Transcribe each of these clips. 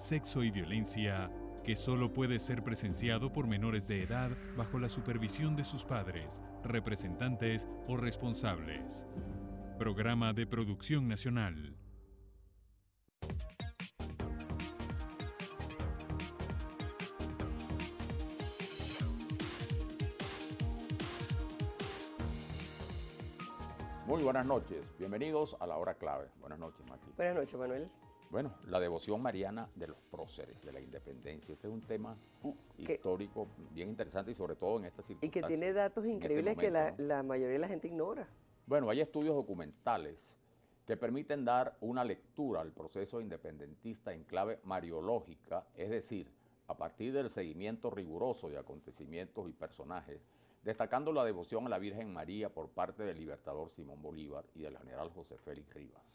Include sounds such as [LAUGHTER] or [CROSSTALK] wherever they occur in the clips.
sexo y violencia, que solo puede ser presenciado por menores de edad bajo la supervisión de sus padres, representantes o responsables. Programa de Producción Nacional. Muy buenas noches, bienvenidos a la hora clave. Buenas noches, Mati. Buenas noches, Manuel. Bueno, la devoción mariana de los próceres de la independencia. Este es un tema uh, histórico bien interesante y sobre todo en esta circunstancia. Y que tiene datos este increíbles que la mayoría de la gente ignora. Bueno, hay estudios documentales que permiten dar una lectura al proceso independentista en clave mariológica, es decir, a partir del seguimiento riguroso de acontecimientos y personajes, destacando la devoción a la Virgen María por parte del libertador Simón Bolívar y del general José Félix Rivas.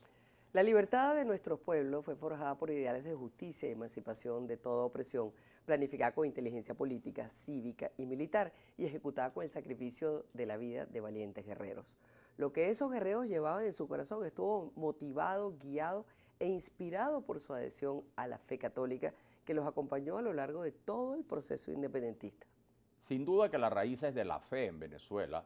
La libertad de nuestros pueblos fue forjada por ideales de justicia y emancipación de toda opresión, planificada con inteligencia política, cívica y militar y ejecutada con el sacrificio de la vida de valientes guerreros. Lo que esos guerreros llevaban en su corazón estuvo motivado, guiado e inspirado por su adhesión a la fe católica que los acompañó a lo largo de todo el proceso independentista. Sin duda que las raíces de la fe en Venezuela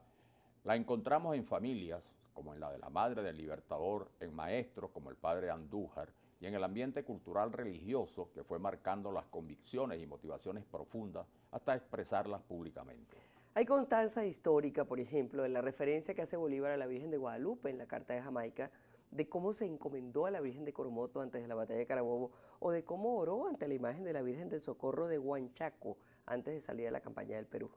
la encontramos en familias como en la de la Madre del Libertador, en maestros como el padre Andújar y en el ambiente cultural religioso que fue marcando las convicciones y motivaciones profundas hasta expresarlas públicamente. Hay constancia histórica, por ejemplo, en la referencia que hace Bolívar a la Virgen de Guadalupe en la Carta de Jamaica, de cómo se encomendó a la Virgen de Coromoto antes de la batalla de Carabobo, o de cómo oró ante la imagen de la Virgen del Socorro de Huanchaco antes de salir a la campaña del Perú.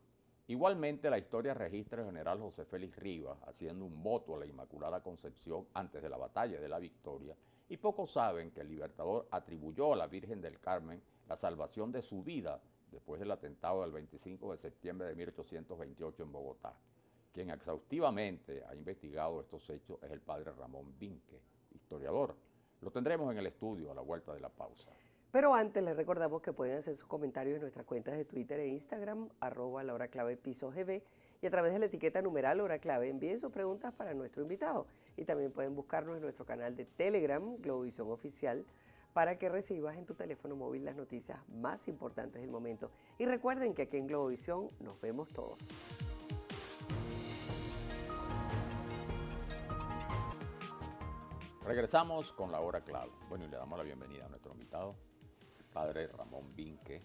Igualmente, la historia registra al general José Félix Rivas haciendo un voto a la Inmaculada Concepción antes de la batalla de la Victoria, y pocos saben que el Libertador atribuyó a la Virgen del Carmen la salvación de su vida después del atentado del 25 de septiembre de 1828 en Bogotá. Quien exhaustivamente ha investigado estos hechos es el padre Ramón Vinque, historiador. Lo tendremos en el estudio a la vuelta de la pausa. Pero antes les recordamos que pueden hacer sus comentarios en nuestras cuentas de Twitter e Instagram, arroba la hora clave piso gb, y a través de la etiqueta numeral hora clave envíen sus preguntas para nuestro invitado. Y también pueden buscarnos en nuestro canal de Telegram, Globovisión Oficial, para que recibas en tu teléfono móvil las noticias más importantes del momento. Y recuerden que aquí en Globovisión nos vemos todos. Regresamos con la hora clave. Bueno, y le damos la bienvenida a nuestro invitado, padre Ramón Vinque,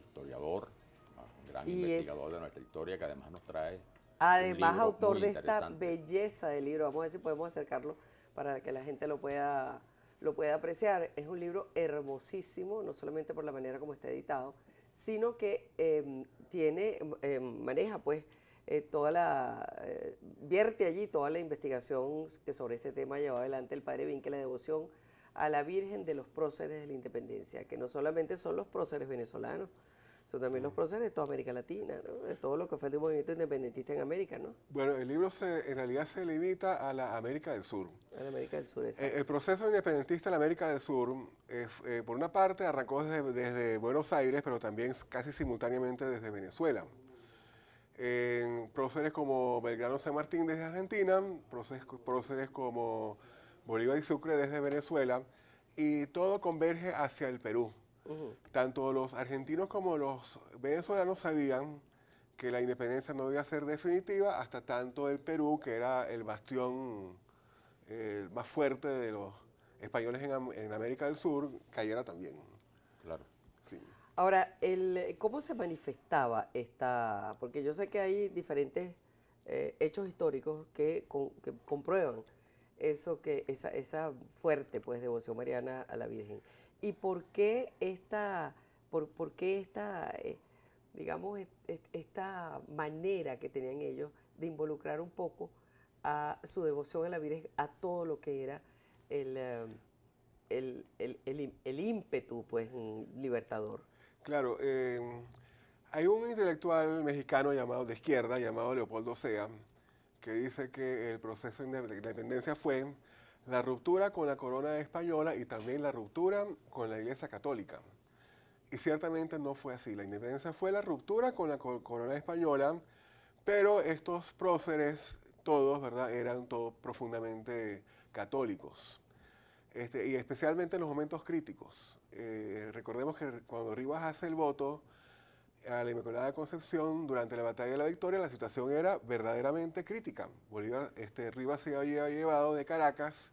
historiador, ah, gran investigador de nuestra historia que además nos trae. Además, autor de esta belleza del libro, vamos a ver si podemos acercarlo para que la gente lo pueda, lo pueda apreciar. Es un libro hermosísimo, no solamente por la manera como está editado, sino que em, tiene, em, maneja pues eh, toda la, eh, vierte allí toda la investigación que sobre este tema lleva adelante el padre Vinque, la devoción a la Virgen de los próceres de la independencia, que no solamente son los próceres venezolanos, son también los mm. próceres de toda América Latina, de todo lo que fue el movimiento independentista en América. ¿no? Bueno, el libro se, en realidad se limita a la América del Sur. A la América del Sur, eh, exacto. el proceso independentista en América del Sur, eh, eh, por una parte, arrancó desde, Buenos Aires, pero también casi simultáneamente desde Venezuela. En próceres como Belgrano San Martín desde Argentina, próceres como Bolívar y Sucre desde Venezuela, y todo converge hacia el Perú. Tanto los argentinos como los venezolanos sabían que la independencia no iba a ser definitiva hasta tanto el Perú, que era el bastión más fuerte de los españoles en, América del Sur, cayera también. Claro. Sí. Ahora, el, ¿cómo se manifestaba esta...? Porque yo sé que hay diferentes eh, hechos históricos que, que comprueban eso que, esa, esa fuerte pues devoción mariana a la Virgen. ¿Y por qué esta, por, qué esta, eh, digamos, esta manera que tenían ellos de involucrar un poco a su devoción a la Virgen, a todo lo que era el, eh, ímpetu pues mm, libertador? Claro, eh, hay un intelectual mexicano llamado de izquierda, llamado Leopoldo Sea, que dice que el proceso de independencia fue la ruptura con la corona española y también la ruptura con la Iglesia Católica. Y ciertamente no fue así. La independencia fue la ruptura con la corona española, pero estos próceres, todos, ¿verdad?, eran todos profundamente católicos. Este, y especialmente en los momentos críticos. Eh, recordemos que cuando Rivas hace el voto, a la Inmaculada Concepción, durante la Batalla de la Victoria, la situación era verdaderamente crítica. Bolívar, este, Rivas se había llevado de Caracas,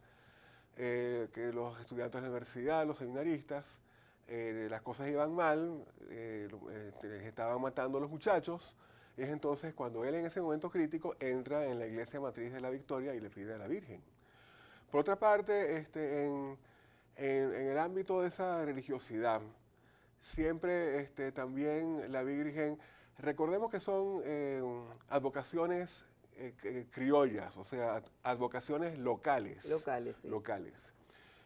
eh, que los estudiantes de la universidad, los seminaristas, eh, las cosas iban mal, eh, este, estaban matando a los muchachos. Es entonces cuando él en ese momento crítico entra en la iglesia matriz de la Victoria y le pide a la Virgen. Por otra parte, este, en el ámbito de esa religiosidad, Siempre este, también la Virgen, recordemos que son eh, advocaciones eh, criollas, o sea, advocaciones locales. Locales, sí. Locales.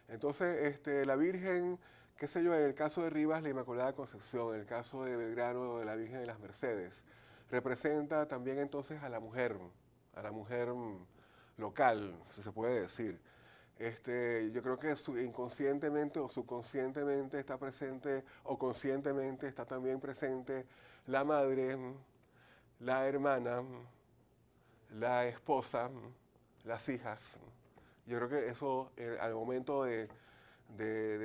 Entonces, este, la Virgen, qué sé yo, en el caso de Rivas, la Inmaculada Concepción, en el caso de Belgrano, de la Virgen de las Mercedes, representa también entonces a la mujer, a la mujer mm, local, si se puede decir. Este, yo creo que inconscientemente o subconscientemente está presente o conscientemente está también presente la madre, la hermana, la esposa, las hijas. Yo creo que eso eh, al momento de,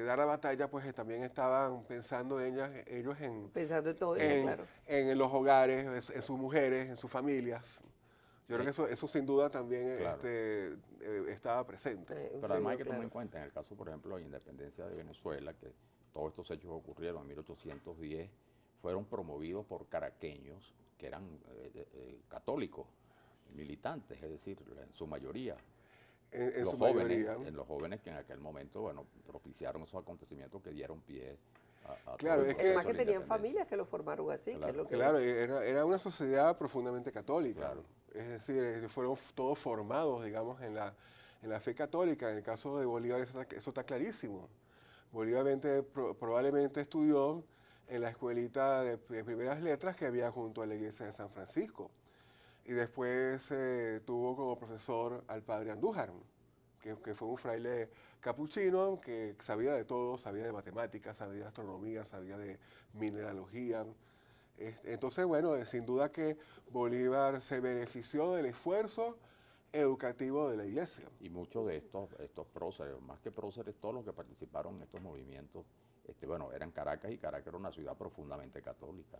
dar la batalla, pues eh, también estaban pensando ellas, ellos en, pensando todo eso, en, claro. en, los hogares, en sus mujeres, en sus familias. Yo creo que eso, eso sin duda también eh, este, eh, estaba presente. Eh, Pero además hay que tomar en cuenta, en el caso, por ejemplo, de la independencia de Venezuela, que todos estos hechos ocurrieron en 1810, fueron promovidos por caraqueños que eran católicos, militantes, es decir, en su mayoría. En, los jóvenes, que en aquel momento, bueno, propiciaron esos acontecimientos que dieron pie a, claro, es que, además que tenían familias que lo formaron así. Claro, que es lo que claro era, era, una sociedad profundamente católica. Claro es decir, eh, fueron todos formados, digamos, en la, fe católica. En el caso de Bolívar eso está, clarísimo. Bolívar probablemente estudió en la escuelita de, primeras letras que había junto a la iglesia de San Francisco. Y después eh, tuvo como profesor al padre Andújar, que, fue un fraile capuchino que sabía de todo, sabía de matemáticas, sabía de astronomía, sabía de mineralogía, entonces, bueno, eh, sin duda que Bolívar se benefició del esfuerzo educativo de la iglesia. Y muchos de estos, estos próceres, más que próceres, todos los que participaron en estos movimientos, este, bueno, eran Caracas y Caracas era una ciudad profundamente católica.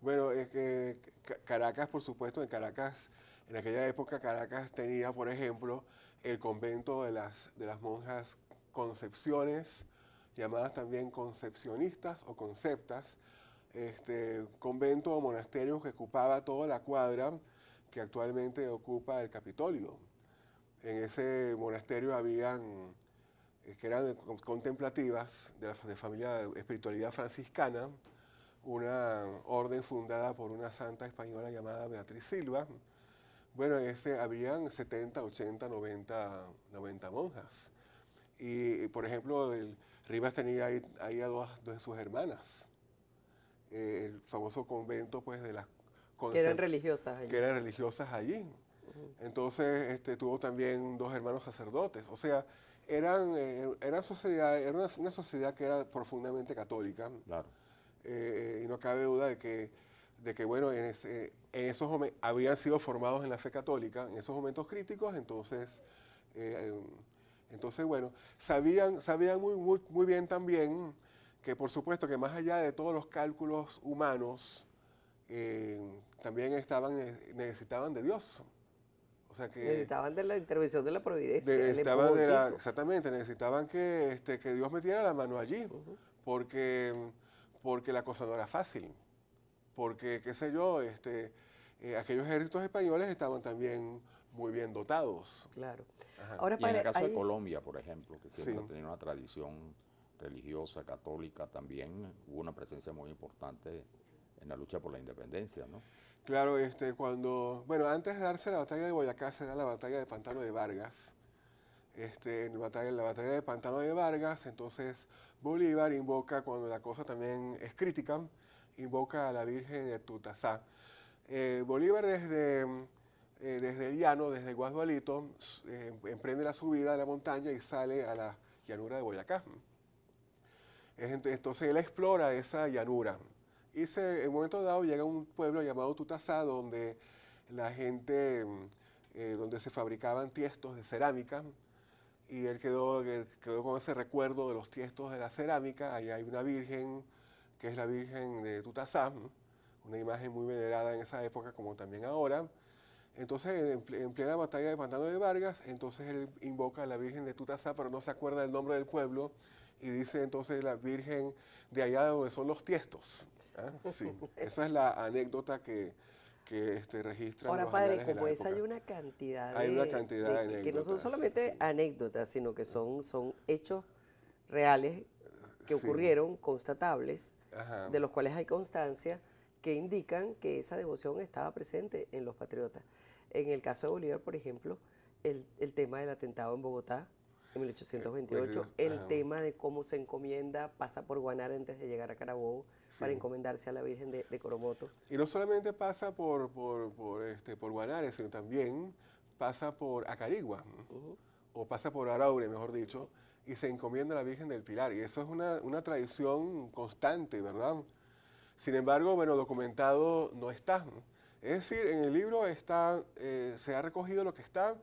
Bueno, es que Caracas, por supuesto, en Caracas, en aquella época Caracas tenía, por ejemplo, el convento de las, de las monjas concepciones, llamadas también concepcionistas o conceptas, este, convento o monasterio que ocupaba toda la cuadra que actualmente ocupa el Capitolio. En ese monasterio habían, eh, que eran contemplativas de, la, de familia de espiritualidad franciscana, una orden fundada por una santa española llamada Beatriz Silva. Bueno, en ese habían 70, 80, 90, 90 monjas. Y, por ejemplo, Rivas tenía ahí, ahí a dos de sus hermanas eh, el famoso convento pues de las... Que eran religiosas allí. Que eran religiosas allí. Entonces este, tuvo también dos hermanos sacerdotes. O sea, eran, eh, sociedad, era una, sociedad que era profundamente católica. Claro. Eh, y no cabe duda de que, de que bueno, en, ese, en esos habían sido formados en la fe católica, en esos momentos críticos, entonces, entonces bueno, sabían, sabían muy, muy, muy bien también que por supuesto que más allá de todos los cálculos humanos, eh, también estaban, eh, necesitaban de Dios. O sea que necesitaban de la intervención de la providencia. exactamente, necesitaban que, este, que Dios metiera la mano allí, porque, porque la cosa no era fácil. Porque, qué sé yo, este, eh, aquellos ejércitos españoles estaban también muy bien dotados. Claro. Ahora, y en el caso de Colombia, por ejemplo, que siempre ha tenido una tradición religiosa, católica también, hubo una presencia muy importante en la lucha por la independencia, ¿no? Claro, este, cuando, bueno, antes de darse la batalla de Boyacá se da la batalla de Pantano de Vargas. Este, en, la batalla, la batalla de Pantano de Vargas, entonces Bolívar invoca, cuando la cosa también es crítica, invoca a la Virgen de Tutasá. Eh, Bolívar desde, eh, desde el llano, desde Guasbalito, eh, emprende la subida a la montaña y sale a la llanura de Boyacá. Entonces él explora esa llanura. Y se, en un momento dado llega a un pueblo llamado Tutasá, donde la gente, eh, donde se fabricaban tiestos de cerámica, y él quedó, eh, quedó con ese recuerdo de los tiestos de la cerámica. Ahí hay una virgen, que es la Virgen de Tutasá, una imagen muy venerada en esa época como también ahora. Entonces, en plena batalla de Pantano de Vargas, entonces él invoca a la Virgen de Tutasá, pero no se acuerda el nombre del pueblo, y dice entonces la Virgen de allá de donde son los tiestos. ¿ah? [LAUGHS] Sí, esa es la anécdota que, que este, registra. Ahora, padre, como esa hay una cantidad de. Hay una cantidad de, anécdotas. Que no son solamente anécdotas, sino que son, son hechos reales que ocurrieron, constatables, de los cuales hay constancia, que indican que esa devoción estaba presente en los patriotas. En el caso de Bolívar, por ejemplo, el, el tema del atentado en Bogotá, en 1828, eh, el tema de cómo se encomienda, pasa por Guanare antes de llegar a Carabobo para encomendarse a la Virgen de, Coromoto. Y no solamente pasa por, por, este, por sino también pasa por Acarigua, o pasa por Araure, mejor dicho, y se encomienda a la Virgen del Pilar. Y eso es una, tradición constante, ¿verdad? Sin embargo, bueno, documentado no está. Es decir, en el libro está, eh, se ha recogido lo que está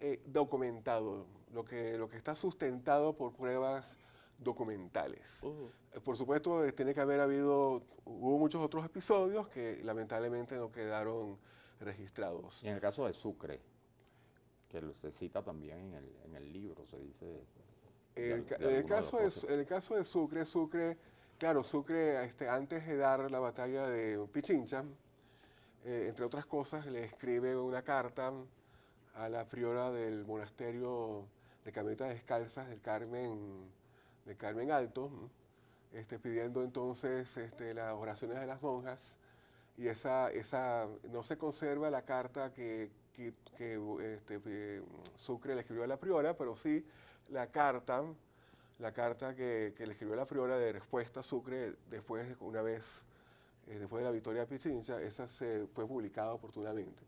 eh, documentado lo que, lo que está sustentado por pruebas documentales. Oh. Eh, por supuesto, eh, tiene que haber habido, hubo muchos otros episodios que lamentablemente no quedaron registrados. en el caso de Sucre, que se cita también en el, libro, se dice... en el caso de, el caso de Sucre, Sucre, claro, Sucre este, antes de dar la batalla de Pichincha, eh, entre otras cosas, le escribe una carta a la priora del monasterio de camionetas descalzas del Carmen, Carmen Alto, este, pidiendo entonces este, las oraciones de las monjas y esa, esa no se conserva la carta que, que, este, eh, Sucre le escribió a la priora, pero sí la carta, la carta que, le escribió a la priora de respuesta a Sucre después, una vez, eh, después de la victoria de Pichincha, esa se fue publicada oportunamente.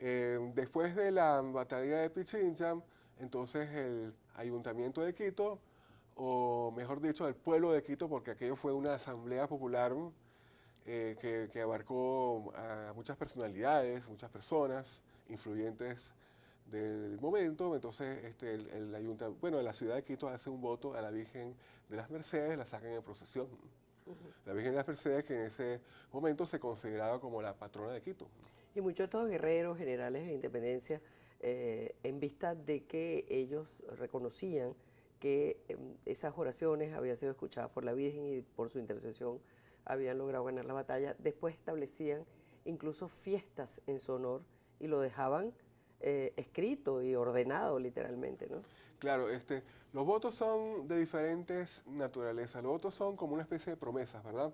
Eh, después de la batalla de Pichincha, entonces el ayuntamiento de Quito, o mejor dicho, el pueblo de Quito, porque aquello fue una asamblea popular eh, que, abarcó a muchas personalidades, muchas personas influyentes del momento. Entonces este, el, bueno, la ciudad de Quito hace un voto a la Virgen de las Mercedes, la sacan en procesión. La Virgen de las Mercedes, que en ese momento se consideraba como la patrona de Quito. Y muchos de estos guerreros, generales de la independencia, eh, en vista de que ellos reconocían que em, esas oraciones habían sido escuchadas por la Virgen y por su intercesión habían logrado ganar la batalla. Después establecían incluso fiestas en su honor y lo dejaban eh, escrito y ordenado literalmente, ¿no? Claro, este, los votos son de diferentes naturalezas. Los votos son como una especie de promesas, ¿verdad?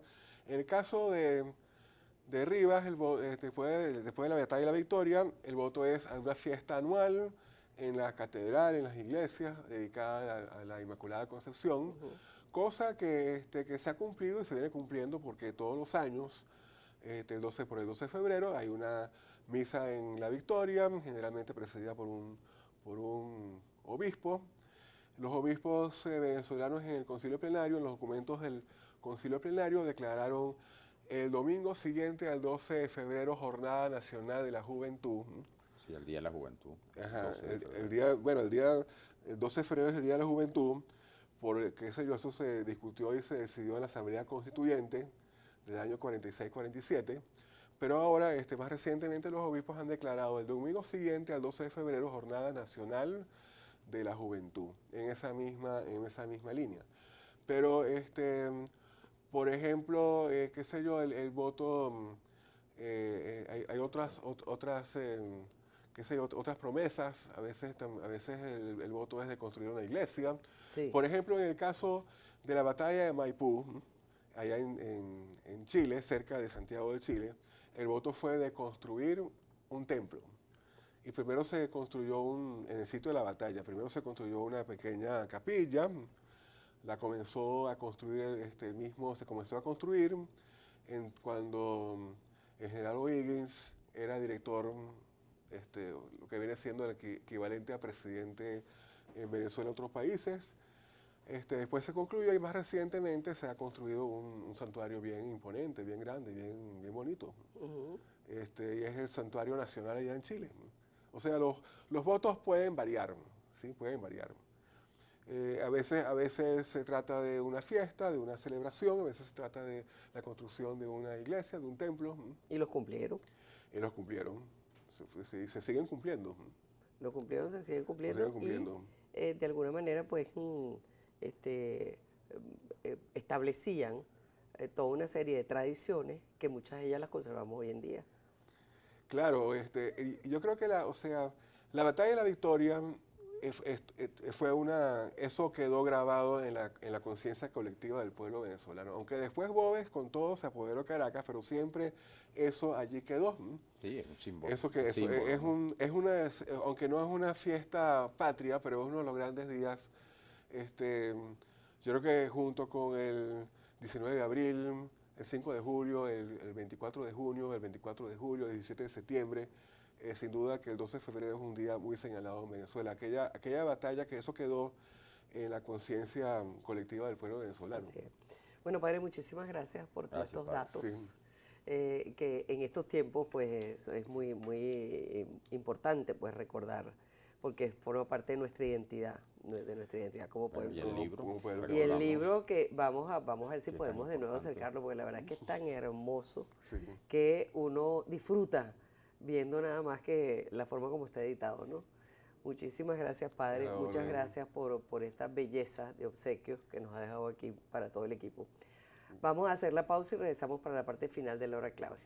En el caso de de Rivas, después, este, de, después, de, la batalla y la victoria, el voto es a una fiesta anual en la catedral, en las iglesias, dedicada a, la Inmaculada Concepción, cosa que, este, que se ha cumplido y se viene cumpliendo porque todos los años, este, el 12, por el 12 de febrero, hay una misa en la victoria, generalmente precedida por un, por un obispo. Los obispos eh, venezolanos en el concilio plenario, en los documentos del concilio plenario, declararon el domingo siguiente al 12 de febrero, Jornada Nacional de la Juventud. Sí, el Día de la Juventud. el, día, bueno, el día, el 12 de febrero es el Día de la Juventud, porque yo, eso se discutió y se decidió en la Asamblea Constituyente del año 46-47, pero ahora, este, más recientemente, los obispos han declarado el domingo siguiente al 12 de febrero Jornada Nacional de la Juventud, en esa misma, en esa misma línea. Pero este, por ejemplo, eh, qué sé yo, el, voto, mm, eh, eh, hay, otras, otras, em, qué sé yo, otras promesas, a veces, a veces el, voto es de construir una iglesia. Por ejemplo, en el caso de la batalla de Maipú, allá en, Chile, cerca de Santiago de Chile, el voto fue de construir un templo. Y primero se construyó un, en el sitio de la batalla, primero se construyó una pequeña capilla, la comenzó a construir este mismo, se comenzó a construir en, cuando mm, el general O'Higgins era director, este, lo que viene siendo el equivalente a presidente en Venezuela y otros países. Este, después se concluyó y más recientemente se ha construido un, santuario bien imponente, bien grande, bien, bien bonito. este, y es el Santuario Nacional allá en Chile. O sea, los, los votos pueden variar, ¿sí? pueden variar. Eh, a, veces, a veces se trata de una fiesta, de una celebración, a veces se trata de la construcción de una iglesia, de un templo. ¿Y los cumplieron? Y los cumplieron. Se, se, siguen cumpliendo. Los cumplieron, se siguen cumpliendo. Y, eh, de alguna manera, pues, mm, este, eh, establecían toda una serie de tradiciones que muchas de ellas las conservamos hoy en día. Claro, este, yo creo que la, o sea, la batalla y la victoria fue una, eso quedó grabado en la, en la conciencia colectiva del pueblo venezolano. Aunque después Bobes con todo se apoderó Caracas, pero siempre eso allí quedó. Sí, es un símbolo. Eso que es, un, es una, aunque no es una fiesta patria, pero es uno de los grandes días. Este, yo creo que junto con el 19 de abril, el 5 de julio, el, el 24 de junio, el 24 de julio, el 17 de septiembre, eh, sin duda que el 12 de febrero es un día muy señalado en Venezuela. Aquella, aquella batalla que eso quedó en la conciencia colectiva del pueblo venezolano. Bueno, padre, muchísimas gracias por todos estos datos. Eh, que en estos tiempos pues es muy muy eh, importante pues recordar porque forma parte de nuestra identidad de nuestra identidad como y el libro que vamos a vamos a ver si podemos de nuevo acercarlo porque la verdad es que es tan hermoso que uno disfruta viendo nada más que la forma como está editado, ¿no? Muchísimas gracias, padre. Muchas gracias por, por esta belleza de obsequios que nos ha dejado aquí para todo el equipo. Vamos a hacer la pausa y regresamos para la parte final de la hora clave.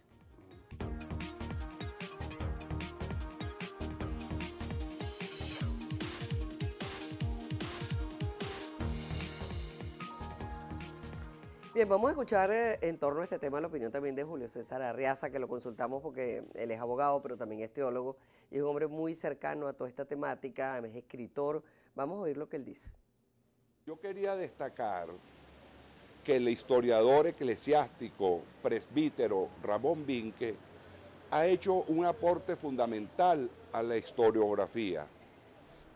Bien, vamos a escuchar eh, en torno a este tema la opinión también de Julio César Arriaza, que lo consultamos porque él es abogado, pero también es teólogo y es un hombre muy cercano a toda esta temática, es escritor. Vamos a oír lo que él dice. Yo quería destacar que el historiador eclesiástico presbítero Ramón Vinque ha hecho un aporte fundamental a la historiografía,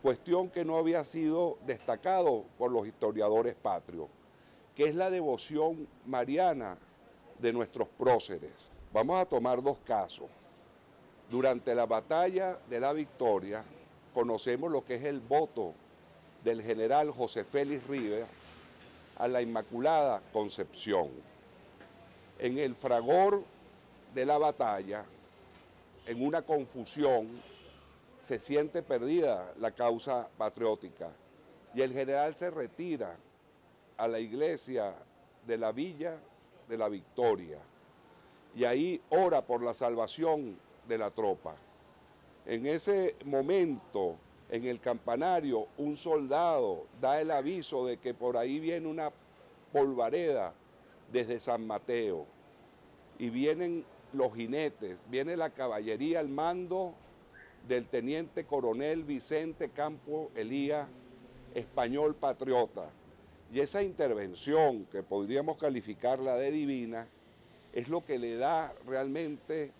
cuestión que no había sido destacado por los historiadores patrios que es la devoción mariana de nuestros próceres. Vamos a tomar dos casos. Durante la batalla de la victoria, conocemos lo que es el voto del general José Félix Rivas a la Inmaculada Concepción. En el fragor de la batalla, en una confusión, se siente perdida la causa patriótica y el general se retira a la iglesia de la Villa de la Victoria y ahí ora por la salvación de la tropa. En ese momento, en el campanario, un soldado da el aviso de que por ahí viene una polvareda desde San Mateo y vienen los jinetes, viene la caballería al mando del teniente coronel Vicente Campo Elías, español patriota. Y esa intervención, que podríamos calificarla de divina, es lo que le da realmente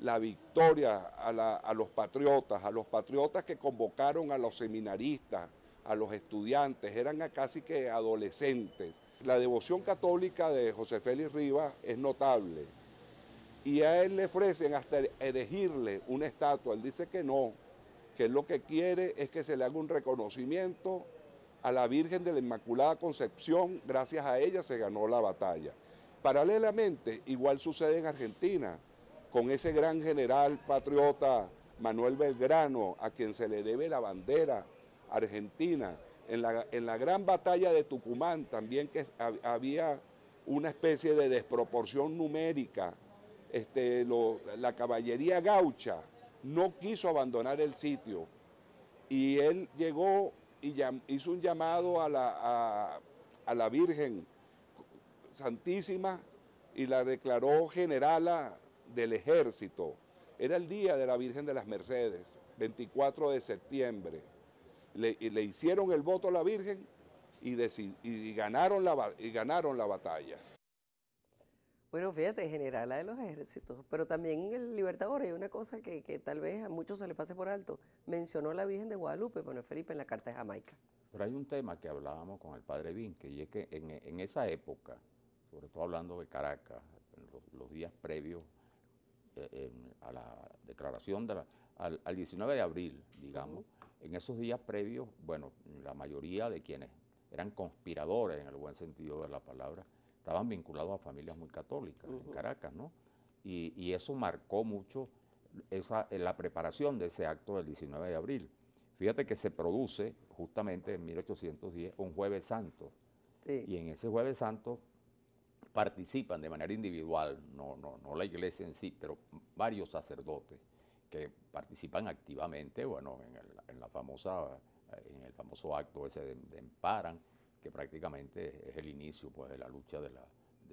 la victoria a, los patriotas, a los patriotas que convocaron a los seminaristas, a los estudiantes, eran casi que adolescentes. La devoción católica de José Félix Rivas es notable y a él le ofrecen hasta elegirle una estatua, él dice que no, que lo que quiere es que se le haga un reconocimiento a la Virgen de la Inmaculada Concepción, gracias a ella se ganó la batalla. Paralelamente, igual sucede en Argentina, con ese gran general patriota Manuel Belgrano, a quien se le debe la bandera argentina, en la, en la gran batalla de Tucumán también que había una especie de desproporción numérica, este, la caballería gaucha no quiso abandonar el sitio y él llegó y hizo un llamado a la, a, la Virgen Santísima y la declaró generala del ejército. Era el día de la Virgen de las Mercedes, 24 de septiembre. Le, le hicieron el voto a la Virgen y, ganaron, la, y ganaron la batalla. Bueno, fíjate, general la de los ejércitos, pero también el Libertador, hay una cosa que, tal vez a muchos se le pase por alto, mencionó la Virgen de Guadalupe, bueno, Felipe, en la Carta de Jamaica. Pero hay un tema que hablábamos con el padre Vinque, y es que en, en esa época, sobre todo hablando de Caracas, los, días previos eh, a la declaración de al, 19 de abril, digamos, en esos días previos, bueno, la mayoría de quienes eran conspiradores en el buen sentido de la palabra, estaban vinculados a familias muy católicas en Caracas, ¿no? Y, eso marcó mucho esa, eh, la preparación de ese acto del 19 de abril. Fíjate que se produce justamente en 1810 un jueves santo. Y en ese jueves santo participan de manera individual, no, no, no la iglesia en sí, pero varios sacerdotes que participan activamente, bueno, en, el, eh, el famoso acto ese de Emparan, que prácticamente es el inicio pues, de la lucha de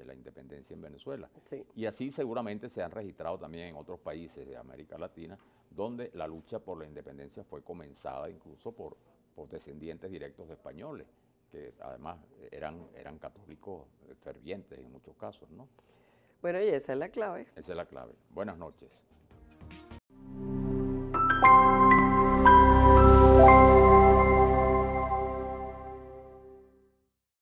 la, independencia en Venezuela. Y así seguramente se han registrado también en otros países de América Latina, donde la lucha por la independencia fue comenzada incluso por, por descendientes directos de españoles, que además eran, eran católicos fervientes en muchos casos. ¿no? Bueno, y esa es la clave. Esa es la clave. Buenas noches.